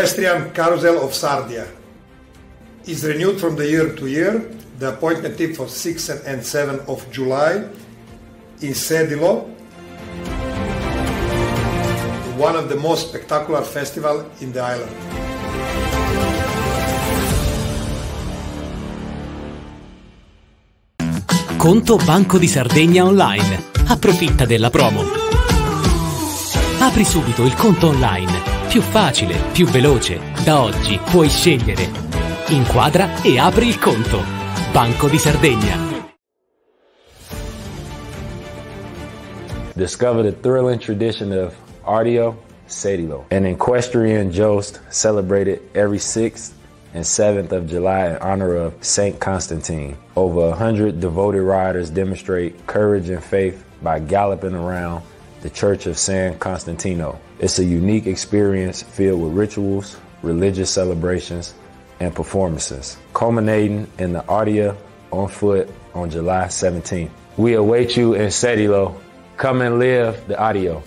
equestrian carousel of Sardia is renewed from the year to year. The appointment is for 6th and 7th of July in Sedilo. One of the most spectacular festival in the island. Conto Banco di Sardegna online. Approfitta della promo. Apri subito il conto online più facile, più veloce. Da oggi puoi scegliere. Inquadra e apri il conto. Banco di Sardegna. Discover the thrilling tradition of Ardio Sedilo, an equestrian joust celebrated every 6th and 7th of July in honor of St. Constantine. Over 100 devoted riders demonstrate courage and faith by galloping around the Church of San Constantino. It's a unique experience filled with rituals, religious celebrations, and performances, culminating in the Ardia, on foot on July 17th. We await you in Sedilo. Come and live the audio.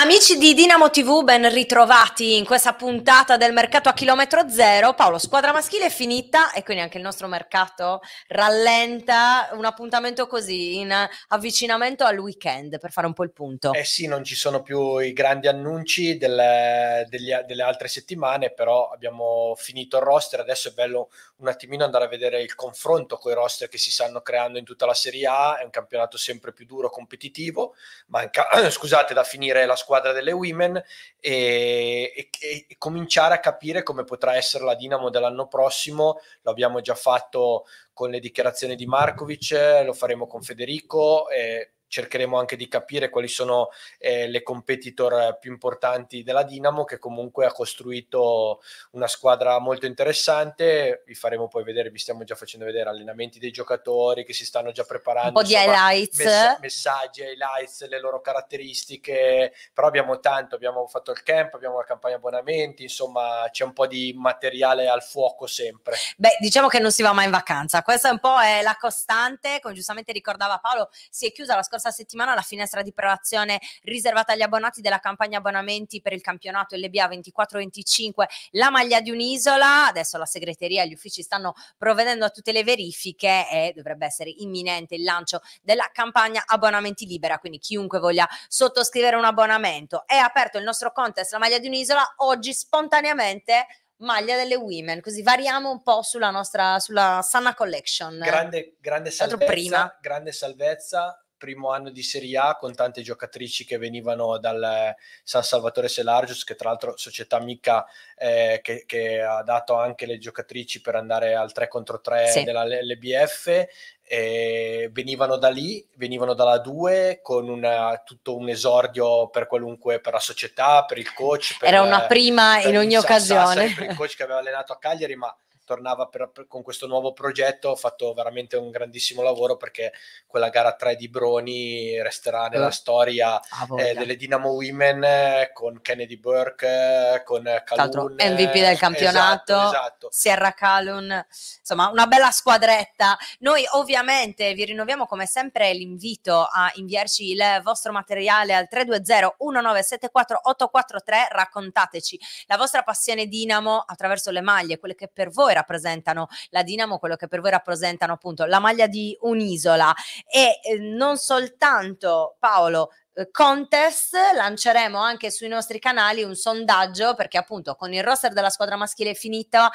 Amici di Dinamo TV, ben ritrovati in questa puntata del mercato a chilometro zero. Paolo, squadra maschile è finita e quindi anche il nostro mercato rallenta un appuntamento così in avvicinamento al weekend per fare un po' il punto. Eh sì, non ci sono più i grandi annunci delle, degli, delle altre settimane, però abbiamo finito il roster, adesso è bello un attimino andare a vedere il confronto con i roster che si stanno creando in tutta la Serie A, è un campionato sempre più duro, competitivo, manca, scusate, da finire la squadra squadra delle women e, e, e, cominciare a capire come potrà essere la Dinamo dell'anno prossimo. Lo abbiamo già fatto con le dichiarazioni di Markovic, lo faremo con Federico. E, cercheremo anche di capire quali sono eh, le competitor più importanti della Dinamo che comunque ha costruito una squadra molto interessante vi faremo poi vedere, vi stiamo già facendo vedere allenamenti dei giocatori che si stanno già preparando un po' di highlights mess- messaggi, highlights, le loro caratteristiche però abbiamo tanto, abbiamo fatto il camp, abbiamo la campagna abbonamenti insomma c'è un po' di materiale al fuoco sempre. Beh diciamo che non si va mai in vacanza, questa è un po' è la costante come giustamente ricordava Paolo, si è chiusa la scorsa scorsa settimana la finestra di prelazione riservata agli abbonati della campagna abbonamenti per il campionato LBA 24-25, la maglia di un'isola. Adesso la segreteria e gli uffici stanno provvedendo a tutte le verifiche e dovrebbe essere imminente il lancio della campagna abbonamenti libera, quindi chiunque voglia sottoscrivere un abbonamento. È aperto il nostro contest La maglia di un'isola oggi spontaneamente maglia delle women, così variamo un po' sulla nostra sulla Sanna Collection. Grande, grande salvezza, prima. grande salvezza primo anno di Serie A con tante giocatrici che venivano dal eh, San Salvatore Selargius, che tra l'altro società amica eh, che, che, ha dato anche le giocatrici per andare al 3 contro 3 sì. della LBF, E venivano da lì, venivano dalla 2 con una, tutto un esordio per qualunque, per la società, per il coach. Per, Era una eh, prima in ogni Sassari, occasione. per il coach che aveva allenato a Cagliari, ma tornava per, per, con questo nuovo progetto, ho fatto veramente un grandissimo lavoro perché quella gara 3 di Broni resterà nella oh. storia ah, eh, delle Dinamo Women eh, con Kennedy Burke, eh, con Calun. MVP del esatto, campionato, esatto, esatto. Sierra Calhoun, insomma una bella squadretta. Noi ovviamente vi rinnoviamo come sempre l'invito a inviarci il vostro materiale al 320 1974 843, raccontateci la vostra passione Dinamo attraverso le maglie, quelle che per voi rappresentano la Dinamo, quello che per voi rappresentano appunto la maglia di un'isola e ehm, non soltanto Paolo eh, contest, lanceremo anche sui nostri canali un sondaggio perché appunto con il roster della squadra maschile finita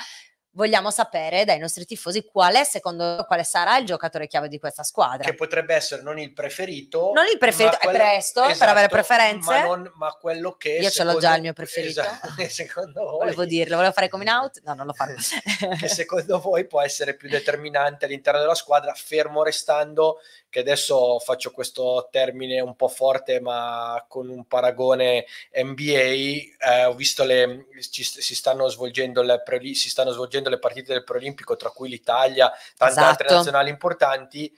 vogliamo sapere dai nostri tifosi qual è secondo quale sarà il giocatore chiave di questa squadra. Che potrebbe essere non il preferito. Non il preferito, è presto esatto, per avere preferenze. Esatto, ma, non, ma quello che... Io secondo, ce l'ho già il mio preferito. Esatto, secondo voi... Volevo dirlo, volevo fare coming out? No, non lo farò. che secondo voi può essere più determinante all'interno della squadra, fermo restando che adesso faccio questo termine un po' forte ma con un paragone NBA, eh, ho visto le... Ci, si stanno svolgendo le... Pre, si stanno svolgendo seguendo le partite del preolimpico, tra cui l'Italia, tante esatto. altre nazionali importanti,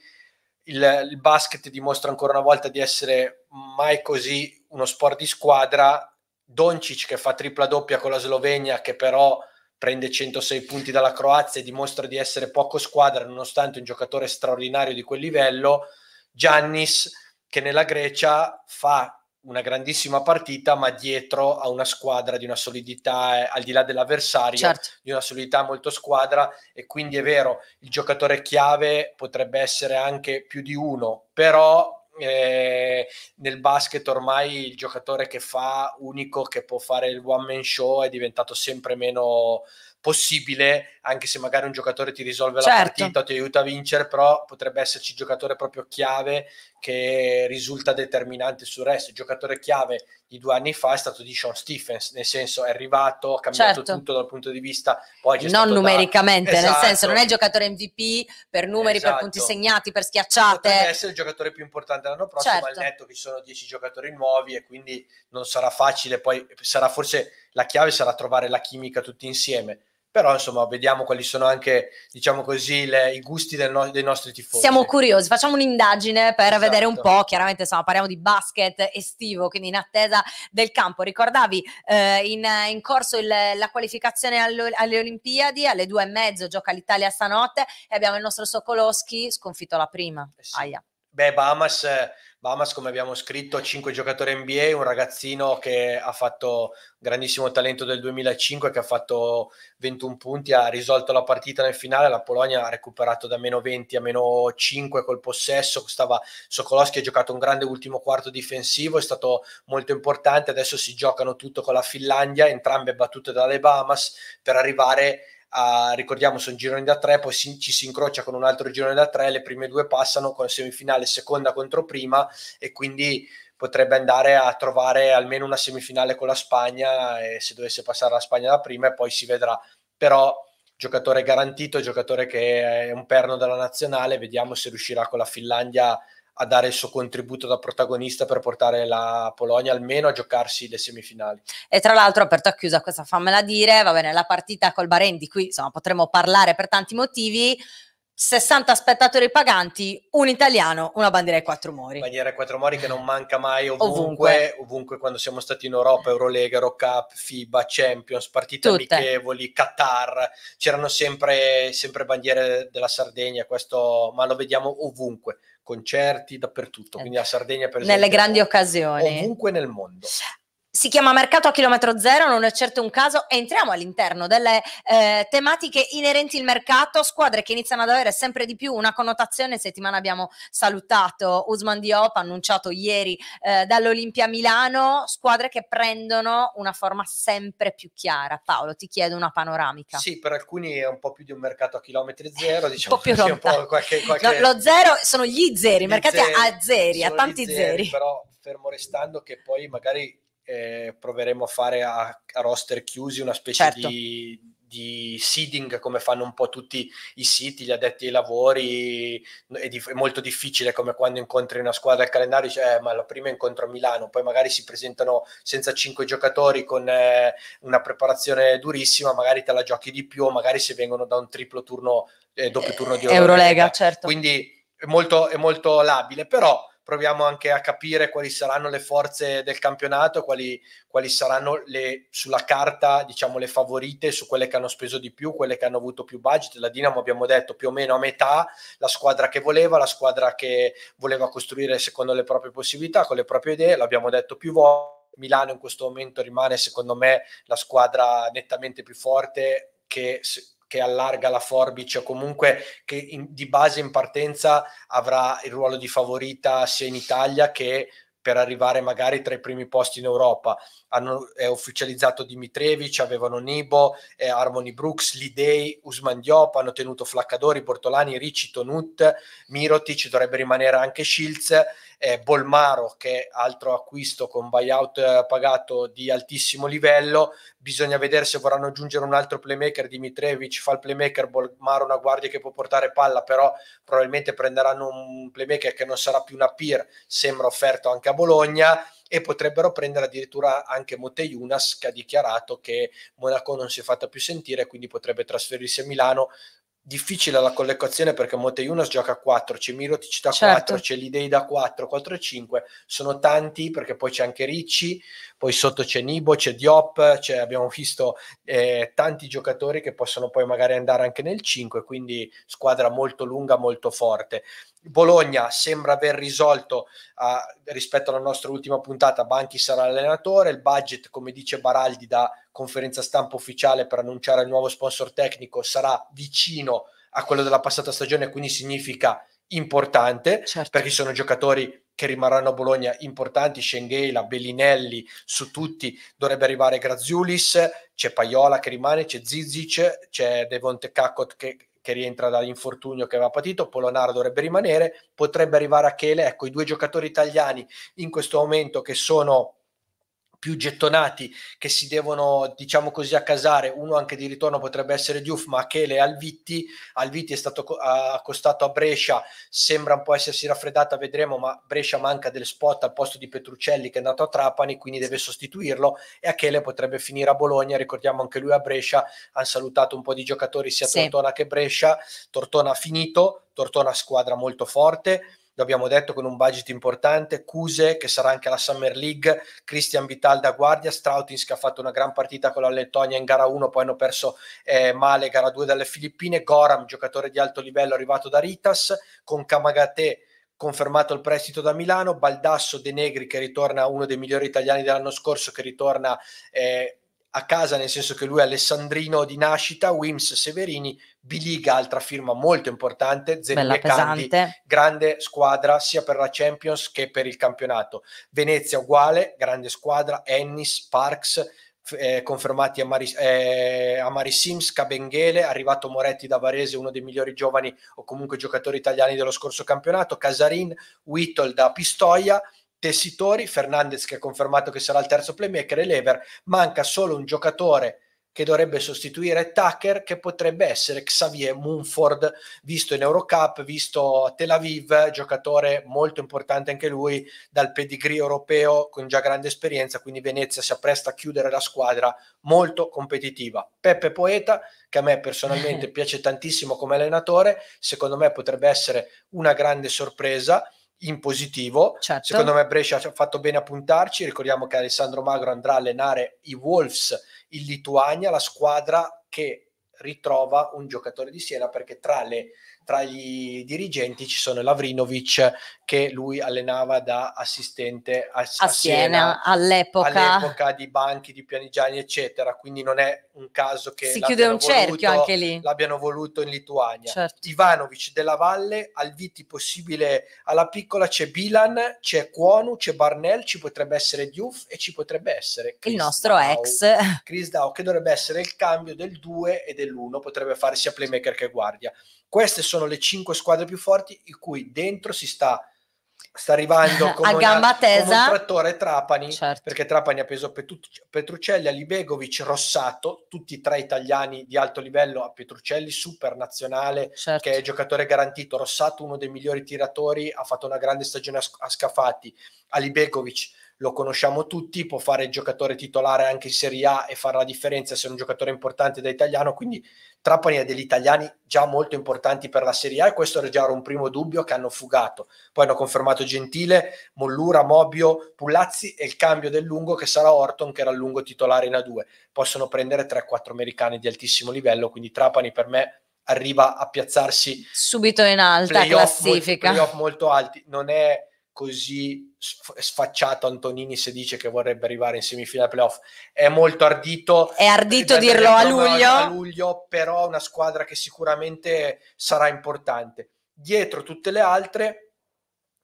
il, il, basket dimostra ancora una volta di essere mai così uno sport di squadra. Doncic che fa tripla doppia con la Slovenia, che però prende 106 punti dalla Croazia e dimostra di essere poco squadra, nonostante un giocatore straordinario di quel livello. Giannis che nella Grecia fa una grandissima partita, ma dietro a una squadra di una solidità, eh, al di là dell'avversario, certo. di una solidità molto squadra. E quindi è vero, il giocatore chiave potrebbe essere anche più di uno, però eh, nel basket ormai il giocatore che fa unico, che può fare il one man show, è diventato sempre meno possibile, anche se magari un giocatore ti risolve certo. la partita, ti aiuta a vincere, però potrebbe esserci giocatore proprio chiave che risulta determinante sul resto. Il giocatore chiave di due anni fa è stato di Sean Stephens, nel senso è arrivato, ha cambiato certo. tutto dal punto di vista poi non numericamente, da... esatto. nel senso non è il giocatore MVP per numeri, esatto. per punti esatto. segnati, per schiacciate. Potrebbe essere il giocatore più importante l'anno prossimo, certo. ma il netto che ci sono dieci giocatori nuovi e quindi non sarà facile, poi sarà forse la chiave sarà trovare la chimica tutti insieme però insomma vediamo quali sono anche, diciamo così, le, i gusti no- dei nostri tifosi. Siamo curiosi, facciamo un'indagine per esatto. vedere un po', chiaramente insomma parliamo di basket estivo, quindi in attesa del campo. Ricordavi eh, in, in, corso il, la qualificazione allo, alle Olimpiadi, alle due e mezzo gioca l'Italia stanotte e abbiamo il nostro Sokolowski sconfitto la prima. Eh sì. Aia. Beh, Bahamas... Eh Bahamas, come abbiamo scritto, 5 giocatori NBA, un ragazzino che ha fatto grandissimo talento del 2005, che ha fatto 21 punti, ha risolto la partita nel finale, la Polonia ha recuperato da meno 20 a meno 5 col possesso, stava Sokolowski ha giocato un grande ultimo quarto difensivo, è stato molto importante, adesso si giocano tutto con la Finlandia, entrambe battute dalle Bahamas per arrivare a Uh, ricordiamo sono gironi da tre, poi si, ci si incrocia con un altro girone da tre, le prime due passano con semifinale seconda contro prima e quindi potrebbe andare a trovare almeno una semifinale con la Spagna e se dovesse passare la Spagna da prima e poi si vedrà. Però giocatore garantito, giocatore che è un perno della nazionale, vediamo se riuscirà con la Finlandia a dare il suo contributo da protagonista per portare la Polonia almeno a giocarsi le semifinali. E tra l'altro, aperto a chiusa, questa fammela dire, va bene, la partita col Barendi, qui insomma potremmo parlare per tanti motivi, 60 spettatori paganti, un italiano, una bandiera ai quattro mori. Bandiera ai quattro mori che non manca mai ovunque, ovunque, ovunque quando siamo stati in Europa, Eurolega, Euro Cup, FIBA, Champions, partite Tutte. amichevoli, Qatar, c'erano sempre, sempre bandiere della Sardegna, questo, ma lo vediamo ovunque, concerti dappertutto, eh, quindi la Sardegna per esempio. Nelle grandi occasioni. Ovunque nel mondo si chiama mercato a chilometro zero, non è certo un caso, entriamo all'interno delle eh, tematiche inerenti al mercato, squadre che iniziano ad avere sempre di più una connotazione. Settimana abbiamo salutato Usman Diop, annunciato ieri eh, dall'Olimpia Milano, squadre che prendono una forma sempre più chiara. Paolo, ti chiedo una panoramica. Sì, per alcuni è un po' più di un mercato a chilometri eh, zero, diciamo un po' più un po qualche, qualche... No, lo zero sono gli zeri, i mercati zeri, a zeri, a tanti zeri, zeri. Però fermo restando che poi magari eh, proveremo a fare a, a, roster chiusi una specie certo. di, di, seeding come fanno un po' tutti i siti, gli addetti ai lavori, è, di, è molto difficile come quando incontri una squadra al calendario, cioè, eh, ma la prima incontro a Milano, poi magari si presentano senza cinque giocatori con eh, una preparazione durissima, magari te la giochi di più, magari se vengono da un triplo turno, eh, doppio turno di Eurolega. Eurolega certo. Quindi è molto, è molto labile, però proviamo anche a capire quali saranno le forze del campionato, quali, quali saranno le, sulla carta diciamo, le favorite, su quelle che hanno speso di più, quelle che hanno avuto più budget. La Dinamo abbiamo detto più o meno a metà, la squadra che voleva, la squadra che voleva costruire secondo le proprie possibilità, con le proprie idee, l'abbiamo detto più volte. Milano in questo momento rimane secondo me la squadra nettamente più forte che che allarga la forbice o comunque che in, di base in partenza avrà il ruolo di favorita sia in Italia che per arrivare magari tra i primi posti in Europa hanno è ufficializzato Dimitrievich, avevano Nibo, eh, Harmony Brooks, Lidei, Usman Diop, hanno tenuto Flaccadori, Bortolani, Ricci, Tonut, Mirotic, dovrebbe rimanere anche Shields, eh, Bolmaro che è altro acquisto con buyout eh, pagato di altissimo livello, bisogna vedere se vorranno aggiungere un altro playmaker, Dimitrievich fa il playmaker, Bolmaro una guardia che può portare palla, però probabilmente prenderanno un playmaker che non sarà più una peer, sembra offerto anche a Bologna, e potrebbero prendere addirittura anche Moteiunas che ha dichiarato che Monaco non si è fatta più sentire quindi potrebbe trasferirsi a Milano difficile la collocazione perché Monteiunas gioca a 4, c'è Mirotic da 4, certo. c'è Lidei da 4, 4 e 5, sono tanti perché poi c'è anche Ricci, poi sotto c'è Nibo, c'è Diop, c'è, cioè abbiamo visto eh, tanti giocatori che possono poi magari andare anche nel 5, quindi squadra molto lunga, molto forte. Bologna sembra aver risolto uh, rispetto alla nostra ultima puntata, Banchi sarà l'allenatore, il budget come dice Baraldi da conferenza stampa ufficiale per annunciare il nuovo sponsor tecnico sarà vicino a quello della passata stagione, quindi significa importante certo. perché sono giocatori che rimarranno a Bologna importanti, Schenghela, Bellinelli, su tutti dovrebbe arrivare Graziulis, c'è Paiola che rimane, c'è Zizic, c'è Devonte Cacot che che rientra dall'infortunio che aveva patito, Polonara dovrebbe rimanere, potrebbe arrivare Achele, ecco i due giocatori italiani in questo momento che sono più gettonati che si devono, diciamo così, accasare. Uno anche di ritorno potrebbe essere Diouf, ma Achele Alvitti. Alvitti è stato accostato a Brescia, sembra un po' essersi raffreddata, vedremo, ma Brescia manca del spot al posto di Petruccelli che è andato a Trapani, quindi deve sostituirlo e Achele potrebbe finire a Bologna, ricordiamo anche lui a Brescia, hanno salutato un po' di giocatori sia sì. Tortona che Brescia, Tortona ha finito, Tortona squadra molto forte abbiamo detto, con un budget importante, Cuse che sarà anche alla Summer League, Christian Vital da guardia, Strautins che ha fatto una gran partita con la Lettonia in gara 1, poi hanno perso eh, male gara 2 dalle Filippine, Goram, giocatore di alto livello arrivato da Ritas, con Kamagate confermato il prestito da Milano, Baldasso De Negri che ritorna uno dei migliori italiani dell'anno scorso che ritorna... Eh, a casa, nel senso che lui è alessandrino di nascita, Wims Severini, Biliga, altra firma molto importante, Zelle Candy, grande squadra sia per la Champions che per il campionato. Venezia uguale, grande squadra, Ennis, Parks, eh, confermati a Mari, eh, a Mari Sims, Cabenghele, arrivato Moretti da Varese, uno dei migliori giovani o comunque giocatori italiani dello scorso campionato, Casarin, Whittle da Pistoia, Tessitori, Fernandez che ha confermato che sarà il terzo playmaker e Lever, manca solo un giocatore che dovrebbe sostituire Tucker, che potrebbe essere Xavier Munford, visto in Eurocup, visto a Tel Aviv, giocatore molto importante anche lui, dal pedigree europeo, con già grande esperienza, quindi Venezia si appresta a chiudere la squadra molto competitiva. Peppe Poeta, che a me personalmente piace tantissimo come allenatore, secondo me potrebbe essere una grande sorpresa, in positivo. Certo. Secondo me Brescia ha fatto bene a puntarci, ricordiamo che Alessandro Magro andrà a allenare i Wolves in Lituania, la squadra che ritrova un giocatore di Siena perché tra le tra i dirigenti ci sono Lavrinovic che lui allenava da assistente a, a, a Siena, all'epoca. all'epoca. di Banchi, di Pianigiani eccetera, quindi non è un caso che si chiude un cerchio anche lì. L'abbiano voluto in Lituania. Certo. Ivanovic della Valle, al Viti possibile alla piccola c'è Bilan, c'è Cuonu, c'è Barnell, ci potrebbe essere Diouf e ci potrebbe essere Chris il nostro Dow. ex Chris Dow che dovrebbe essere il cambio del 2 e dell'1, potrebbe fare sia playmaker che guardia. Queste sono le cinque squadre più forti in cui dentro si sta, sta arrivando come, a gamba tesa. come un trattore Trapani, certo. perché Trapani ha preso Petrucelli, Alibegovic, Rossato, tutti e tre italiani di alto livello, a Petrucelli, super nazionale, certo. che è giocatore garantito, Rossato uno dei migliori tiratori, ha fatto una grande stagione a, a Scafati, Alibegovic lo conosciamo tutti, può fare il giocatore titolare anche in Serie A e fare la differenza se è un giocatore importante da italiano, quindi Trapani ha degli italiani già molto importanti per la Serie A e questo era già un primo dubbio che hanno fugato. Poi hanno confermato Gentile, Mollura, Mobio, Pullazzi e il cambio del lungo che sarà Orton che era il lungo titolare in A2. Possono prendere 3-4 americani di altissimo livello, quindi Trapani per me arriva a piazzarsi subito in alta playoff classifica. Molto, playoff molto alti, non è così sfacciato Antonini se dice che vorrebbe arrivare in semifinale playoff. È molto ardito. È ardito dirlo a luglio. a luglio, però una squadra che sicuramente sarà importante. Dietro tutte le altre,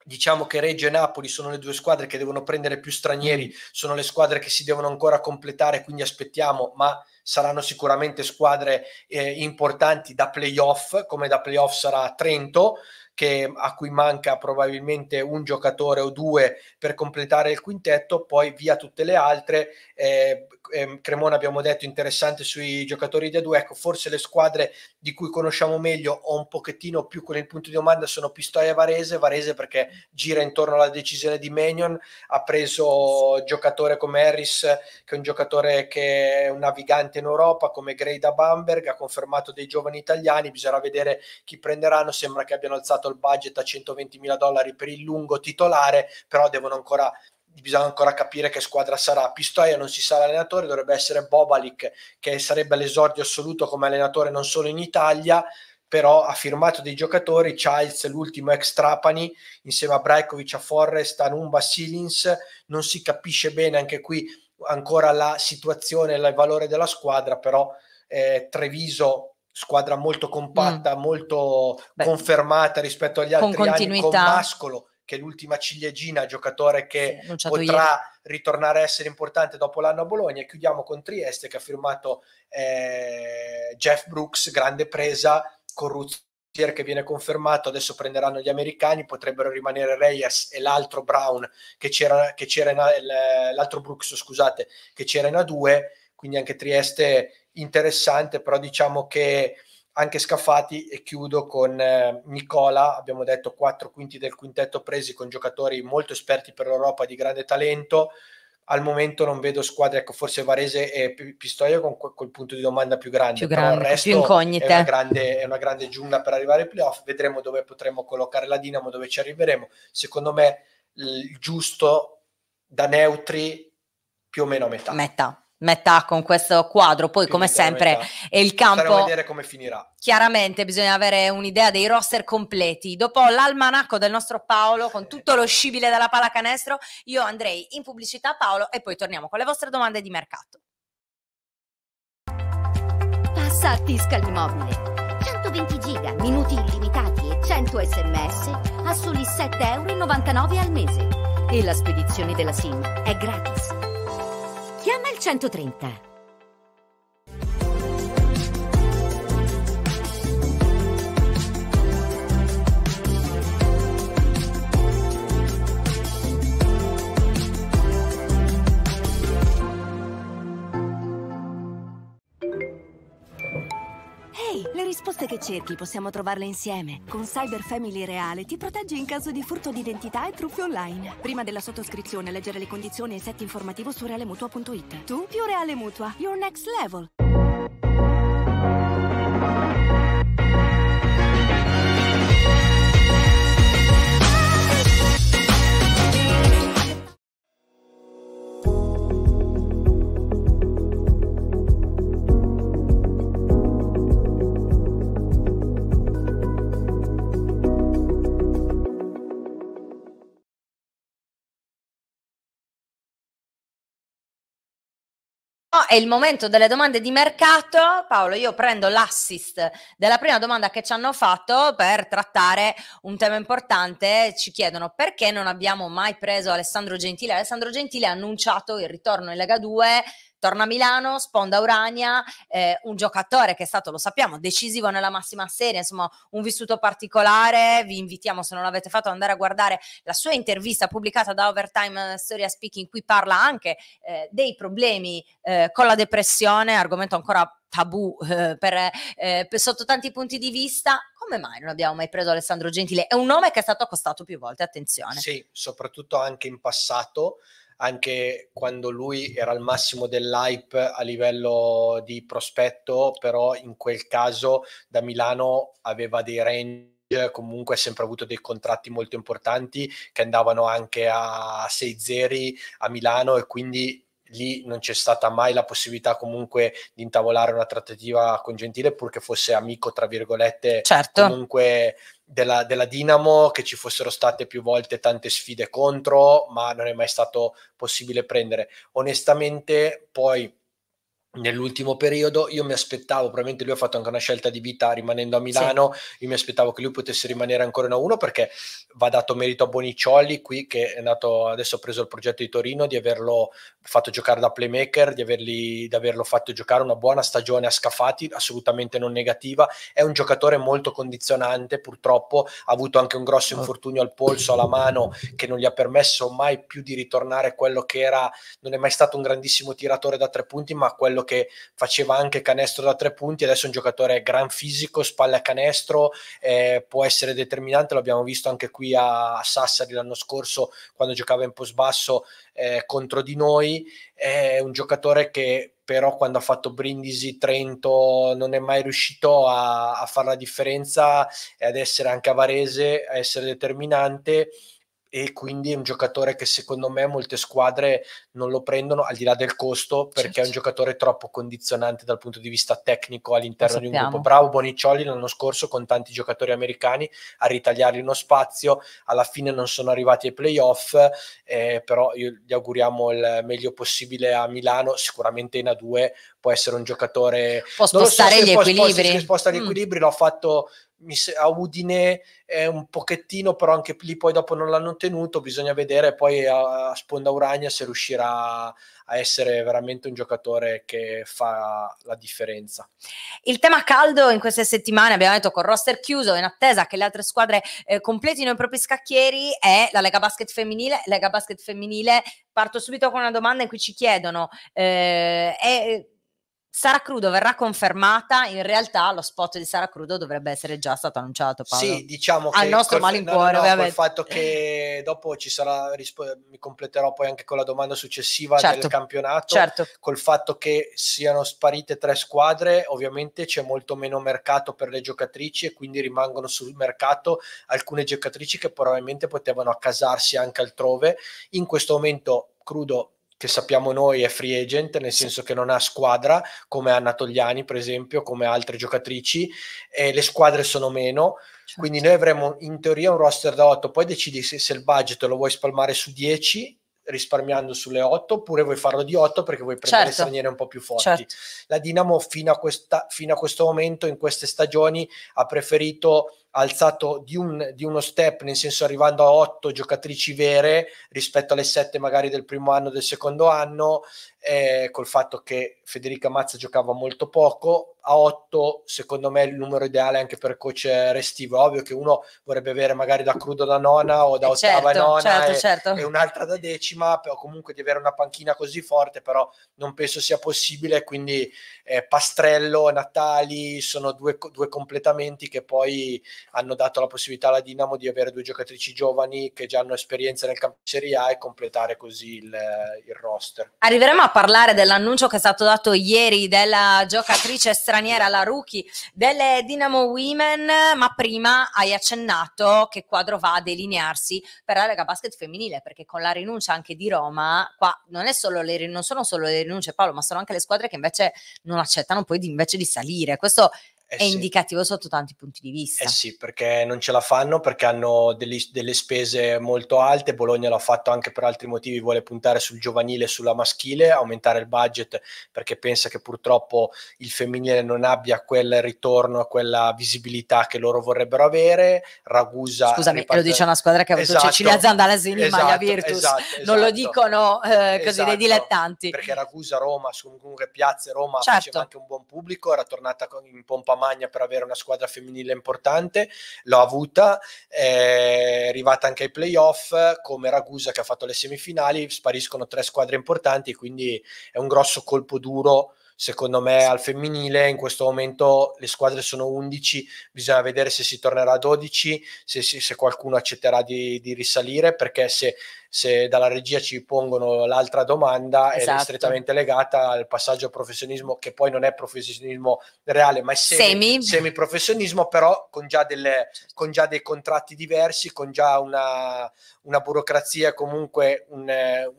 diciamo che Reggio e Napoli sono le due squadre che devono prendere più stranieri, sono le squadre che si devono ancora completare, quindi aspettiamo, ma saranno sicuramente squadre eh, importanti da playoff, come da playoff sarà Trento, che, a cui manca probabilmente un giocatore o due per completare il quintetto, poi via tutte le altre. Eh, Ehm, Cremona abbiamo detto interessante sui giocatori di A2, ecco forse le squadre di cui conosciamo meglio o un pochettino più con il punto di domanda sono Pistoia e Varese, Varese perché gira intorno alla decisione di Menion, ha preso giocatore come Harris che è un giocatore che è un navigante in Europa come Grey da Bamberg, ha confermato dei giovani italiani, bisognerà vedere chi prenderanno, sembra che abbiano alzato il budget a 120 mila dollari per il lungo titolare, però devono ancora bisogna ancora capire che squadra sarà. Pistoia non si sa l'allenatore, dovrebbe essere Bobalic, che sarebbe l'esordio assoluto come allenatore non solo in Italia, però ha firmato dei giocatori, Childs l'ultimo ex Trapani, insieme a Brajkovic, a Forrest, a Numba, Silins, non si capisce bene anche qui ancora la situazione, il valore della squadra, però eh, Treviso squadra molto compatta, mm. molto Beh, confermata rispetto agli altri con anni, con Mascolo, che è l'ultima ciliegina, giocatore che sì, potrà ieri. ritornare a essere importante dopo l'anno a Bologna. E chiudiamo con Trieste che ha firmato eh, Jeff Brooks, grande presa, con che viene confermato, adesso prenderanno gli americani, potrebbero rimanere Reyes e l'altro Brown che c'era, che c'era in A, l'altro Brooks, scusate, che c'era in A2, quindi anche Trieste interessante, però diciamo che anche scaffati e chiudo con eh, Nicola, abbiamo detto quattro quinti del quintetto presi con giocatori molto esperti per l'Europa di grande talento, al momento non vedo squadre, ecco forse Varese e Pistoia con quel punto di domanda più grande, più grande però il resto più incognite. È, una grande, è una grande giungla per arrivare ai playoff, vedremo dove potremo collocare la Dinamo, dove ci arriveremo, secondo me il giusto da neutri più o meno a metà. Metà, metà con questo quadro. Poi, Quindi come sempre, è il campo. Staremo vedere come finirà. Chiaramente bisogna avere un'idea dei roster completi. Dopo l'almanacco del nostro Paolo, con tutto lo scibile della pallacanestro, io andrei in pubblicità, Paolo, e poi torniamo con le vostre domande di mercato. Passa a Tisca Immobile. 120 giga, minuti illimitati e 100 sms a soli 7,99 euro al mese. E la spedizione della SIM è gratis. Chiama il 130. risposte che cerchi possiamo trovarle insieme. Con Cyber Family Reale ti protegge in caso di furto di identità e truffe online. Prima della sottoscrizione, leggere le condizioni e il set informativo su realemutua.it. Tu più Reale Mutua, your next level. è il momento delle domande di mercato. Paolo, io prendo l'assist della prima domanda che ci hanno fatto per trattare un tema importante. Ci chiedono perché non abbiamo mai preso Alessandro Gentile. Alessandro Gentile ha annunciato il ritorno in Lega 2 torna a Milano, sponda Urania, eh, un giocatore che è stato, lo sappiamo, decisivo nella massima serie, insomma un vissuto particolare, vi invitiamo se non l'avete fatto ad andare a guardare la sua intervista pubblicata da Overtime eh, Storia Speaking, in cui parla anche eh, dei problemi eh, con la depressione, argomento ancora tabù eh, per, eh, per, sotto tanti punti di vista. Come mai non abbiamo mai preso Alessandro Gentile? È un nome che è stato accostato più volte, attenzione. Sì, soprattutto anche in passato anche quando lui era al massimo dell'hype a livello di prospetto, però in quel caso da Milano aveva dei range comunque ha sempre avuto dei contratti molto importanti che andavano anche a 6-0 a Milano e quindi lì non c'è stata mai la possibilità comunque di intavolare una trattativa con Gentile purché fosse amico tra virgolette certo. comunque della, della, Dinamo, che ci fossero state più volte tante sfide contro, ma non è mai stato possibile prendere. Onestamente, poi nell'ultimo periodo io mi aspettavo probabilmente lui ha fatto anche una scelta di vita rimanendo a Milano sì. io mi aspettavo che lui potesse rimanere ancora in A1 perché va dato merito a Boniciolli qui che è nato adesso ha preso il progetto di Torino di averlo fatto giocare da playmaker di, averli, di averlo fatto giocare una buona stagione a Scafati assolutamente non negativa è un giocatore molto condizionante purtroppo ha avuto anche un grosso infortunio al polso alla mano che non gli ha permesso mai più di ritornare a quello che era non è mai stato un grandissimo tiratore da tre punti ma quello quello che faceva anche canestro da tre punti, adesso è un giocatore gran fisico, spalle a canestro, eh, può essere determinante, l'abbiamo visto anche qui a, a Sassari l'anno scorso quando giocava in post basso eh, contro di noi, è un giocatore che però quando ha fatto Brindisi Trento non è mai riuscito a, a fare la differenza, e ad essere anche a Varese, a essere determinante e quindi è un giocatore che secondo me molte squadre non lo prendono al di là del costo perché certo. è un certo. giocatore troppo condizionante dal punto di vista tecnico all'interno di un gruppo. Bravo Bonicioli l'anno scorso con tanti giocatori americani a ritagliargli uno spazio, alla fine non sono arrivati ai playoff, eh, però io, gli auguriamo il meglio possibile a Milano, sicuramente in A2 può essere un giocatore... Può spostare so gli equilibri. Può, sposta gli mm. equilibri, l'ho fatto a Udine è un pochettino, però anche lì poi dopo non l'hanno tenuto, bisogna vedere poi a, Sponda Uragna se riuscirà a essere veramente un giocatore che fa la differenza. Il tema caldo in queste settimane, abbiamo detto con roster chiuso, in attesa che le altre squadre eh, completino i propri scacchieri, è la Lega Basket Femminile. Lega Basket Femminile, parto subito con una domanda in cui ci chiedono... Eh, è, Sara Crudo verrà confermata, in realtà lo spot di Sara Crudo dovrebbe essere già stato annunciato. Paolo. Sì, diciamo che al nostro col, malincuore, no, no, ovviamente. fatto che dopo ci sarà, rispo- mi completerò poi anche con la domanda successiva certo, del campionato. Certo. Col fatto che siano sparite tre squadre, ovviamente c'è molto meno mercato per le giocatrici e quindi rimangono sul mercato alcune giocatrici che probabilmente potevano accasarsi anche altrove. In questo momento, Crudo che sappiamo noi è free agent, nel senso che non ha squadra come Anna Togliani, per esempio, come altre giocatrici, e le squadre sono meno. Certo. Quindi noi avremo in teoria un roster da 8, poi decidi se, se il budget lo vuoi spalmare su 10 risparmiando sulle 8 oppure vuoi farlo di 8 perché vuoi prendere certo. straniere un po' più forti. Certo. La Dinamo fino a, questa, fino a questo momento in queste stagioni ha preferito alzato di, un, di, uno step, nel senso arrivando a otto giocatrici vere rispetto alle sette magari del primo anno, del secondo anno, eh, col fatto che Federica Mazza giocava molto poco, a otto secondo me è il numero ideale anche per coach restivo, ovvio che uno vorrebbe avere magari da crudo da nona o da eh, ottava certo, nona certo, e, certo. e, un'altra da decima, o comunque di avere una panchina così forte, però non penso sia possibile, quindi eh, Pastrello, Natali sono due, due completamenti che poi hanno dato la possibilità alla Dinamo di avere due giocatrici giovani che già hanno esperienza nel campo Serie A e completare così il, eh, il roster. Arriveremo a parlare dell'annuncio che è stato dato ieri della giocatrice straniera, la rookie delle Dinamo Women, ma prima hai accennato che quadro va a delinearsi per la Lega Basket femminile, perché con la rinuncia anche di Roma, qua non, le, non sono solo le rinunce Paolo, ma sono anche le squadre che invece non accettano poi di, invece di salire. Questo eh è sì. indicativo sotto tanti punti di vista. Eh sì, perché non ce la fanno, perché hanno delle, delle, spese molto alte, Bologna l'ha fatto anche per altri motivi, vuole puntare sul giovanile e sulla maschile, aumentare il budget perché pensa che purtroppo il femminile non abbia quel ritorno, quella visibilità che loro vorrebbero avere, Ragusa... Scusami, riparte... lo dice una squadra che ha avuto esatto, Cecilia Zandala, Sini, esatto, Maglia Virtus, esatto, esatto, non lo esatto. dicono eh, così dei esatto. dilettanti. Perché Ragusa, Roma, su comunque piazze Roma certo. faceva anche un buon pubblico, era tornata in pompa Magna per avere una squadra femminile importante, l'ho avuta, è arrivata anche ai playoff, come Ragusa che ha fatto le semifinali, spariscono tre squadre importanti, quindi è un grosso colpo duro secondo me al femminile in questo momento le squadre sono 11, bisogna vedere se si tornerà a 12, se, se qualcuno accetterà di, di risalire, perché se, se, dalla regia ci pongono l'altra domanda esatto. è strettamente legata al passaggio al professionismo, che poi non è professionismo reale, ma è semi, semi-professionismo, però con già, delle, con già, dei contratti diversi, con già una, una burocrazia, comunque un,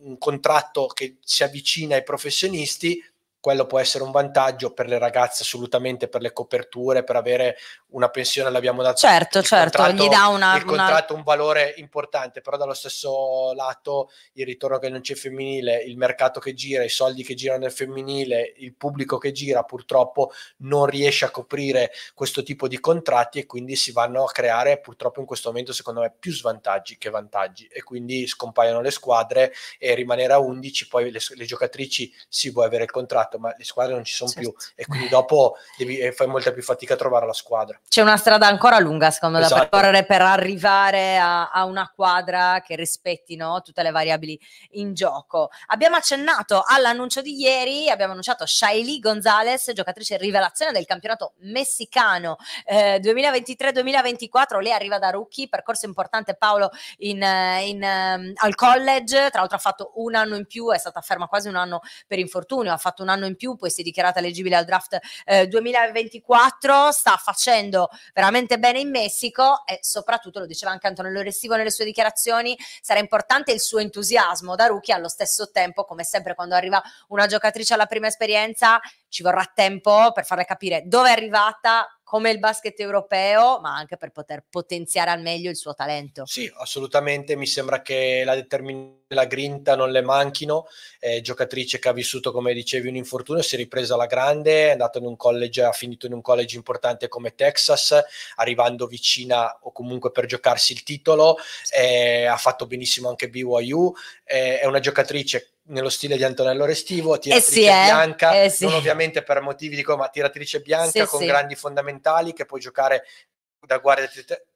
un contratto che si avvicina ai professionisti quello può essere un vantaggio per le ragazze assolutamente per le coperture, per avere una pensione l'abbiamo dato. Certo, il certo, gli dà una, il contratto una... un valore importante, però dallo stesso lato il ritorno che non c'è femminile, il mercato che gira, i soldi che girano nel femminile, il pubblico che gira purtroppo non riesce a coprire questo tipo di contratti e quindi si vanno a creare purtroppo in questo momento secondo me più svantaggi che vantaggi e quindi scompaiono le squadre e rimanere a 11, poi le, le giocatrici si sì, vuoi avere il contratto fatto, ma le squadre non ci sono certo. più e quindi dopo devi, eh, fai molta più fatica a trovare la squadra. C'è una strada ancora lunga, secondo me, esatto. da percorrere per arrivare a, a una quadra che rispetti no, tutte le variabili in gioco. Abbiamo accennato all'annuncio di ieri, abbiamo annunciato Shaili Gonzalez, giocatrice rivelazione del campionato messicano eh, 2023-2024. Lei arriva da rookie, percorso importante Paolo in, eh, in, um, al college, tra l'altro ha fatto un anno in più, è stata ferma quasi un anno per infortunio, ha fatto un anno anno in più, poi si è dichiarata leggibile al draft eh, 2024, sta facendo veramente bene in Messico e soprattutto, lo diceva anche Antonello Restivo nelle sue dichiarazioni, sarà importante il suo entusiasmo da rookie allo stesso tempo, come sempre quando arriva una giocatrice alla prima esperienza ci vorrà tempo per farle capire dove è arrivata, come il basket europeo, ma anche per poter potenziare al meglio il suo talento. Sì, assolutamente, mi sembra che la determinazione la grinta non le manchino, è giocatrice che ha vissuto, come dicevi, un infortunio, si è ripresa alla grande, è andata in un college, ha finito in un college importante come Texas, arrivando vicina o comunque per giocarsi il titolo, eh, ha fatto benissimo anche BYU, eh, è una giocatrice nello stile di Antonello Restivo, eh tiratrice eh sì, eh. bianca, eh sì. non ovviamente per motivi di come, ma tiratrice bianca sì, con grandi fondamentali che può giocare da guardia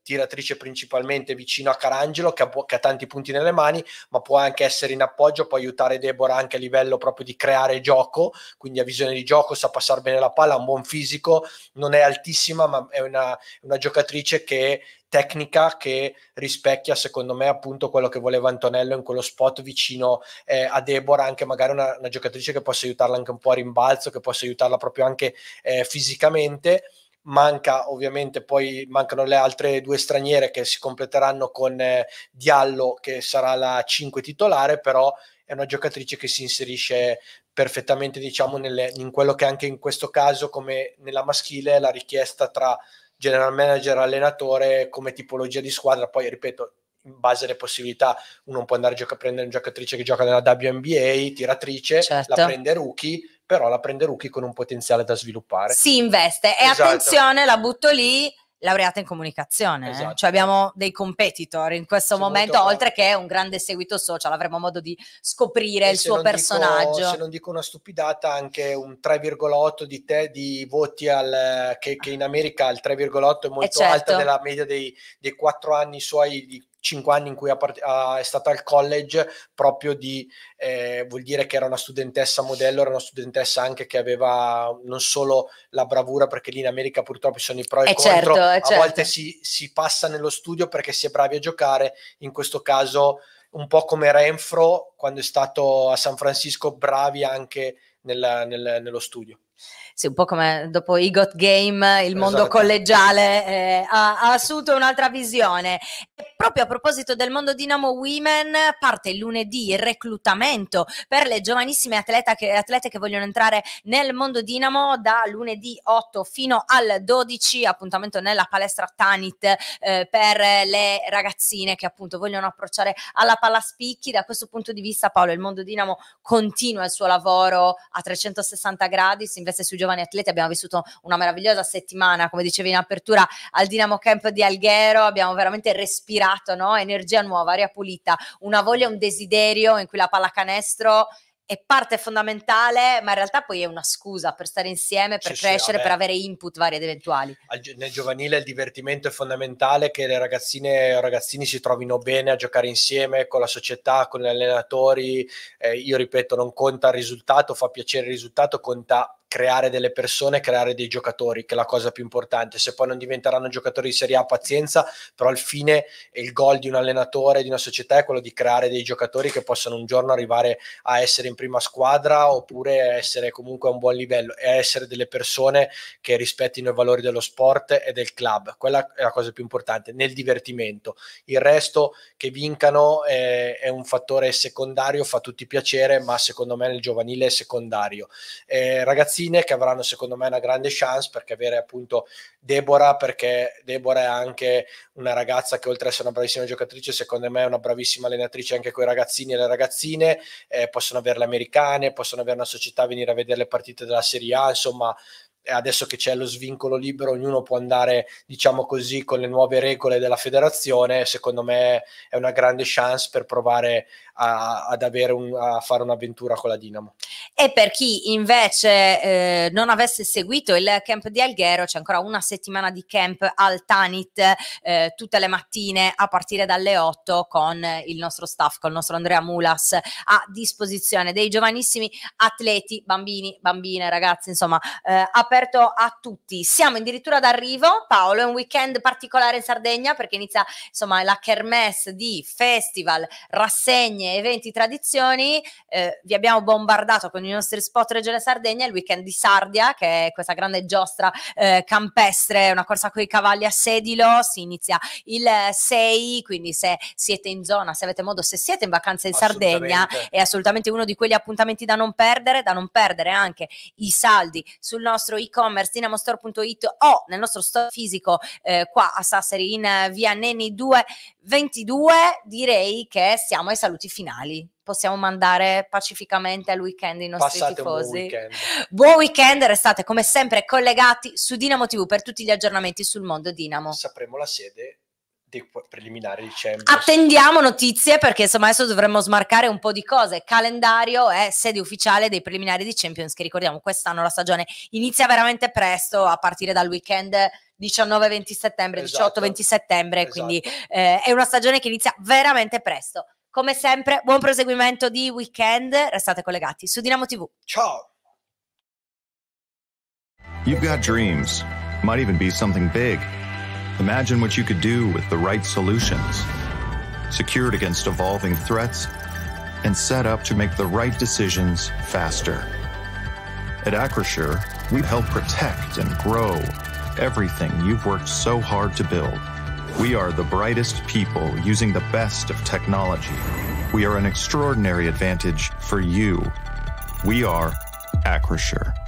tiratrice principalmente vicino a Carangelo che ha, che ha, tanti punti nelle mani ma può anche essere in appoggio può aiutare Deborah anche a livello proprio di creare gioco quindi ha visione di gioco sa passare bene la palla ha un buon fisico non è altissima ma è una, una giocatrice che tecnica che rispecchia secondo me appunto quello che voleva Antonello in quello spot vicino eh, a Deborah anche magari una, una, giocatrice che possa aiutarla anche un po' a rimbalzo che possa aiutarla proprio anche eh, fisicamente manca ovviamente poi mancano le altre due straniere che si completeranno con eh, Diallo che sarà la 5 titolare però è una giocatrice che si inserisce perfettamente diciamo nelle, in quello che anche in questo caso come nella maschile la richiesta tra general manager e allenatore come tipologia di squadra poi ripeto in base alle possibilità uno può andare a, gioca- prendere una giocatrice che gioca nella WNBA tiratrice certo. la prende rookie però la prende rookie con un potenziale da sviluppare. Si investe e esatto. attenzione, la butto lì laureata in comunicazione. Eh. Esatto. Eh? Cioè abbiamo dei competitor in questo C'è momento, oltre che un grande seguito social, avremo modo di scoprire e il suo personaggio. Dico, se non dico una stupidata, anche un 3,8 di te di voti al, che, che in America il 3,8 è molto eh, certo. alta nella media dei, dei 4 anni suoi di 5 anni in cui è stata al college, proprio di, eh, vuol dire che era una studentessa modello, era una studentessa anche che aveva non solo la bravura, perché lì in America purtroppo sono i pro e i eh, contro, certo, eh, a certo. volte si, si passa nello studio perché si è bravi a giocare, in questo caso un po' come Renfro quando è stato a San Francisco, bravi anche nella, nel, nello studio sì, un po' come dopo i Got Game, il mondo esatto. collegiale eh, ha, ha, assunto un'altra visione. E proprio a proposito del mondo Dinamo Women, parte il lunedì il reclutamento per le giovanissime atlete che, atlete che vogliono entrare nel mondo Dinamo da lunedì 8 fino al 12, appuntamento nella palestra Tanit eh, per le ragazzine che appunto vogliono approcciare alla palla spicchi. Da questo punto di vista, Paolo, il mondo Dinamo continua il suo lavoro a 360 gradi, si investe sui giovani giovani atleti, abbiamo vissuto una meravigliosa settimana, come dicevi in apertura, al Dinamo Camp di Alghero, abbiamo veramente respirato no? energia nuova, aria pulita, una voglia, un desiderio in cui la pallacanestro è parte fondamentale, ma in realtà poi è una scusa per stare insieme, per sì, crescere, sì, per avere input vari ed eventuali. nel giovanile il divertimento è fondamentale, che le ragazzine e i ragazzini si trovino bene a giocare insieme con la società, con gli allenatori. Eh, io ripeto, non conta il risultato, fa piacere il risultato, conta creare delle persone, creare dei giocatori, che è la cosa più importante. Se poi non diventeranno giocatori di Serie A, pazienza, però il fine e il goal di un allenatore, di una società è quello di creare dei giocatori che possano un giorno arrivare a essere in prima squadra oppure essere comunque a un buon livello e essere delle persone che rispettino i valori dello sport e del club. Quella è la cosa più importante, nel divertimento. Il resto che vincano è, è un fattore secondario, fa tutti piacere, ma secondo me nel giovanile è secondario. Eh, ragazzi, fine che avranno secondo me una grande chance perché avere appunto Deborah, perché Deborah è anche una ragazza che oltre ad essere una bravissima giocatrice, secondo me è una bravissima allenatrice anche con i ragazzini e le ragazzine, eh, possono avere le americane, possono avere una società, venire a vedere le partite della Serie A, insomma adesso che c'è lo svincolo libero, ognuno può andare, diciamo così, con le nuove regole della federazione. Secondo me è una grande chance per provare a, ad avere un, a fare un'avventura con la Dinamo. E per chi invece eh, non avesse seguito il camp di Alghero, c'è ancora una settimana di camp al Tanit eh, tutte le mattine a partire dalle 8 con il nostro staff, con il nostro Andrea Mulas a disposizione dei giovanissimi atleti, bambini, bambine, ragazzi, insomma, eh, aperto a tutti. Siamo addirittura d'arrivo, Paolo, è un weekend particolare in Sardegna perché inizia insomma la kermesse di festival, rassegne Sardegna, eventi, tradizioni, eh, vi abbiamo bombardato con i nostri spot Regione Sardegna il weekend di Sardia, che è questa grande giostra eh, campestre, una corsa con i cavalli a sedilo, si inizia il 6, eh, quindi se siete in zona, se avete modo, se siete in vacanza in Sardegna, è assolutamente uno di quegli appuntamenti da non perdere, da non perdere anche i saldi sul nostro e-commerce dinamostore.it o nel nostro store fisico eh, qua a Sassari in eh, via Neni 2 22 direi che siamo ai saluti finali. Possiamo mandare pacificamente al weekend i nostri Passate tifosi. buon weekend. Buon weekend, restate come sempre collegati su Dinamo TV per tutti gli aggiornamenti sul mondo Dinamo. Sapremo la sede dei preliminari di Champions. Attendiamo notizie perché insomma adesso dovremmo smarcare un po' di cose. Calendario è sede ufficiale dei preliminari di Champions che ricordiamo quest'anno la stagione inizia veramente presto a partire dal weekend 19-20 settembre, esatto. 18-20 settembre, esatto. quindi eh, è una stagione che inizia veramente presto. Come sempre, buon proseguimento di weekend, restate collegati su Dinamo TV. Ciao! You've got dreams, might even be something big. Imagine what you could do with the right solutions. Secured against evolving threats and set up to make the right decisions faster. At Acrisure, we help protect and grow everything you've worked so hard to build. We are the brightest people using the best of technology. We are an extraordinary advantage for you. We are Acrisure.